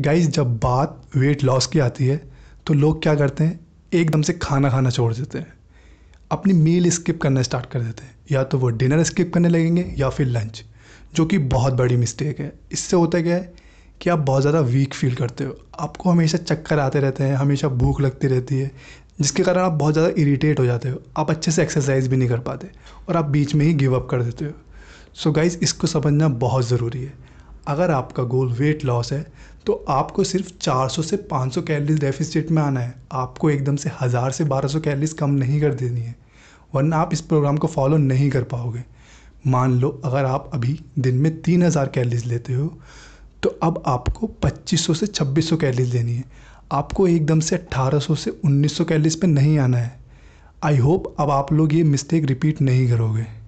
guys जब बात weight loss की आती है तो लोग क्या करते हैं एकदम से खाना खाना छोड़ देते हैं अपनी मील स्किप करना स्टार्ट कर देते हैं या तो वो डिनर स्किप करने लगेंगे या फिर लंच जो कि बहुत बड़ी मिस्टेक है इससे होता क्या है कि आप बहुत ज़्यादा वीक फील करते हो आपको हमेशा चक्कर आते रहते हैं हमेशा भूख लगती रहती है जिसके कारण आप बहुत ज़्यादा इरीटेट हो जाते हो आप अच्छे से एक्सरसाइज भी नहीं कर पाते और आप बीच में ही गिव अप कर देते हो सो so गाइज़ इसको समझना बहुत ज़रूरी है अगर आपका गोल वेट लॉस है तो आपको सिर्फ 400 से 500 कैलोरीज डेफिसिट में आना है आपको एकदम से हज़ार से 1200 कैलोरीज कम नहीं कर देनी है वरना आप इस प्रोग्राम को फॉलो नहीं कर पाओगे मान लो अगर आप अभी दिन में 3000 कैलरीज लेते हो तो अब आपको 2500 से 2600 कैलरीज देनी है आपको एकदम से 1800 से 1900 कैलरीज पर नहीं आना है आई होप अब आप लोग ये मिस्टेक रिपीट नहीं करोगे